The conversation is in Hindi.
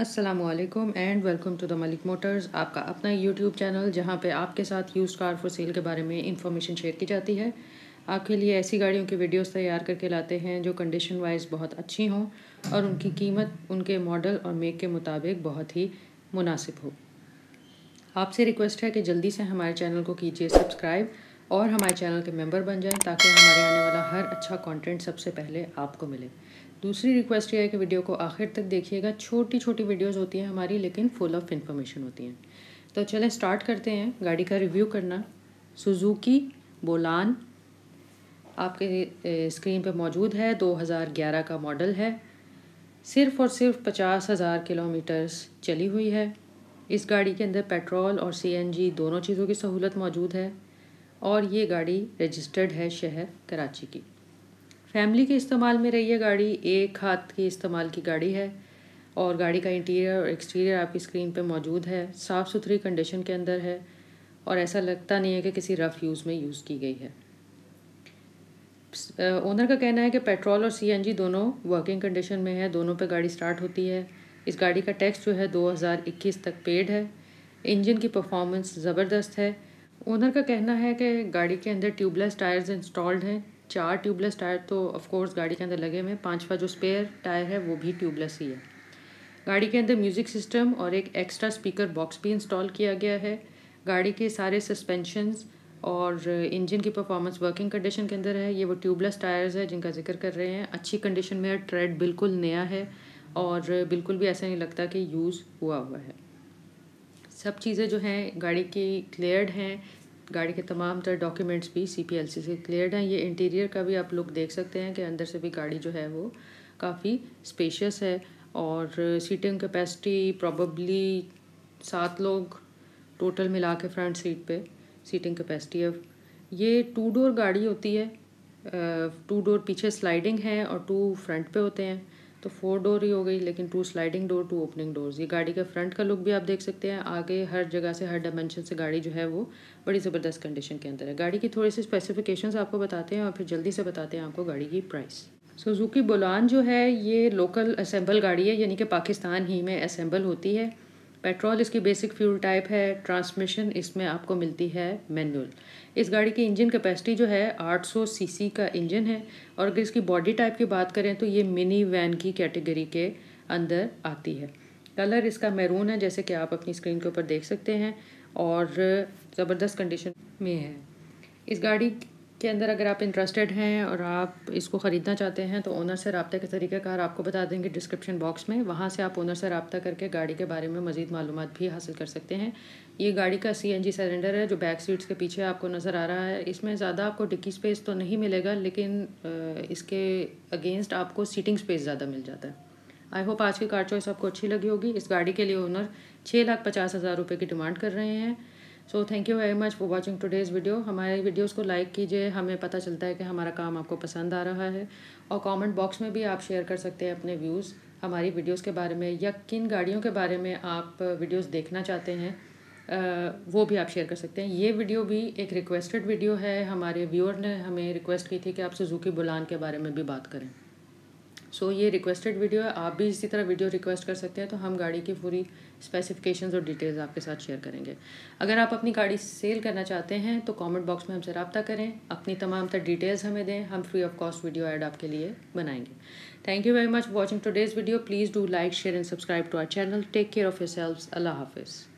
Aslam and welcome to the Malik motors आपका अपना यूट्यूब चैनल जहाँ पे आपके साथ यूज़ कार फॉर सेल के बारे में इंफॉर्मेशन शेयर की जाती है आपके लिए ऐसी गाड़ियों की वीडियोस तैयार करके लाते हैं जो कंडीशन वाइज बहुत अच्छी हों और उनकी कीमत उनके मॉडल और मेक के मुताबिक बहुत ही मुनासिब हो आपसे रिक्वेस्ट है कि जल्दी से हमारे चैनल को कीजिए सब्सक्राइब और हमारे चैनल के मेम्बर बन जाएँ ताकि हमारे आने वाला हर अच्छा कॉन्टेंट सबसे पहले आपको मिले दूसरी रिक्वेस्ट ये है कि वीडियो को आखिर तक देखिएगा छोटी छोटी वीडियोस होती हैं हमारी लेकिन फुल ऑफ इन्फॉर्मेशन होती हैं तो चलें स्टार्ट करते हैं गाड़ी का रिव्यू करना सुजुकी बोलान आपके स्क्रीन पर मौजूद है 2011 का मॉडल है सिर्फ और सिर्फ पचास हज़ार किलोमीटर्स चली हुई है इस गाड़ी के अंदर पेट्रोल और सीएनजी दोनों चीज़ों की सहूलत मौजूद है और ये गाड़ी रजिस्टर्ड है शहर कराची की फैमिली के इस्तेमाल में रही है गाड़ी एक हाथ के इस्तेमाल की गाड़ी है और गाड़ी का इंटीरियर और एक्सटीरियर आपकी स्क्रीन पे मौजूद है साफ़ सुथरी कंडीशन के अंदर है और ऐसा लगता नहीं है कि किसी रफ़ यूज़ में यूज़ की गई है ओनर का कहना है कि पेट्रोल और सीएनजी दोनों वर्किंग कंडीशन में है दोनों पे गाड़ी स्टार्ट होती है इस गाड़ी का टैक्स जो है 2021 तक पेड है इंजन की परफॉर्मेंस ज़बरदस्त है ओनर का कहना है कि गाड़ी के अंदर ट्यूबलेस टायर्स इंस्टॉल्ड हैं चार ट्यूबलेस टायर तो ऑफकोर्स गाड़ी के अंदर लगे हुए हैं पाँचवा जो स्पेयर टायर है वो भी ट्यूबलेस ही है गाड़ी के अंदर म्यूज़िक सिस्टम और एक एक्स्ट्रा स्पीकर बॉक्स भी इंस्टॉल किया गया है गाड़ी के सारे सस्पेंशंस और इंजन की परफॉर्मेंस वर्किंग कंडीशन के अंदर है ये वो ट्यूबलेस टायर्स है जिनका जिक्र कर रहे हैं अच्छी कंडीशन में है ट्रेड बिल्कुल नया है और बिल्कुल भी ऐसा नहीं लगता कि यूज़ हुआ हुआ है सब चीज़ें जो हैं गाड़ी की क्लियर्ड हैं गाड़ी के तमाम तर डॉक्यूमेंट्स भी सी से क्लियर हैं ये इंटीरियर का भी आप लोग देख सकते हैं कि अंदर से भी गाड़ी जो है वो काफ़ी स्पेशियस है और सीटिंग कैपेसिटी प्रॉबली सात लोग टोटल मिला के फ्रंट सीट पे सीटिंग कैपेसिटी है ये टू डोर गाड़ी होती है टू डोर पीछे स्लाइडिंग है और टू फ्रंट पे होते हैं तो फोर डोर ही हो गई लेकिन two sliding door two opening doors ये गाड़ी का फ्रंट का लुक भी आप देख सकते हैं आगे हर जगह से हर डायमेंशन से गाड़ी जो है वो बड़ी ज़बरदस्त कंडीशन के अंदर है गाड़ी की थोड़ी सी स्पेसिफिकेशंस आपको बताते हैं और फिर जल्दी से बताते हैं आपको गाड़ी की प्राइस सुजुकी बुलान जो है ये लोकल असेंबल गाड़ी है यानी कि पाकिस्तान ही में असेंबल होती है पेट्रोल इसकी बेसिक फ्यूल टाइप है ट्रांसमिशन इसमें आपको मिलती है मैनुअल इस गाड़ी की इंजन कैपेसिटी जो है 800 सीसी का इंजन है और अगर इसकी बॉडी टाइप की बात करें तो ये मिनी वैन की कैटेगरी के अंदर आती है कलर इसका मैरून है जैसे कि आप अपनी स्क्रीन के ऊपर देख सकते हैं और ज़बरदस्त कंडीशन में है इस गाड़ी के अंदर अगर आप इंटरेस्टेड हैं और आप इसको ख़रीदना चाहते हैं तो ओनर से रबते के तरीक़ाकार आपको बता देंगे डिस्क्रिप्शन बॉक्स में वहाँ से आप ओनर से रबता करके गाड़ी के बारे में मज़ीद मालूम भी हासिल कर सकते हैं ये गाड़ी का सी एन जी सिलेंडर है जो बैक सीट्स के पीछे आपको नज़र आ रहा है इसमें ज़्यादा आपको डिक्की स्पेस तो नहीं मिलेगा लेकिन इसके अगेंस्ट आपको सीटिंग स्पेस ज़्यादा मिल जाता है आई होप आज की कार चॉइस आपको अच्छी लगी होगी इस गाड़ी के लिए ओनर छः लाख पचास हज़ार रुपये की डिमांड कर रहे हैं so thank you very much for watching today's video हमारे वीडियोज़ को लाइक कीजिए हमें पता चलता है कि हमारा काम आपको पसंद आ रहा है और कॉमेंट बॉक्स में भी आप शेयर कर सकते हैं अपने व्यूज़ हमारी वीडियोज़ के बारे में या किन गाड़ियों के बारे में आप वीडियोज़ देखना चाहते हैं वो भी आप शेयर कर सकते हैं ये वीडियो भी एक रिक्वेस्टेड वीडियो है हमारे व्यूअर ने हमें रिक्वेस्ट की थी कि आप सुजुकी बुलान के बारे में भी बात करें सो so, ये रिक्वेस्टेड वीडियो है आप भी इसी तरह वीडियो रिक्वेस्ट कर सकते हैं तो हम गाड़ी की पूरी स्पेसिफिकेशंस और डिटेल्स आपके साथ शेयर करेंगे अगर आप अपनी गाड़ी सेल करना चाहते हैं तो कमेंट बॉक्स में हमसे रबता करें अपनी तमाम तर डिटेल्स हमें दें हम free of cost video ad आपके लिए बनाएंगे thank you very much watching today's video please do like share and subscribe to our channel take care of yourself अल्लाह हाफिज़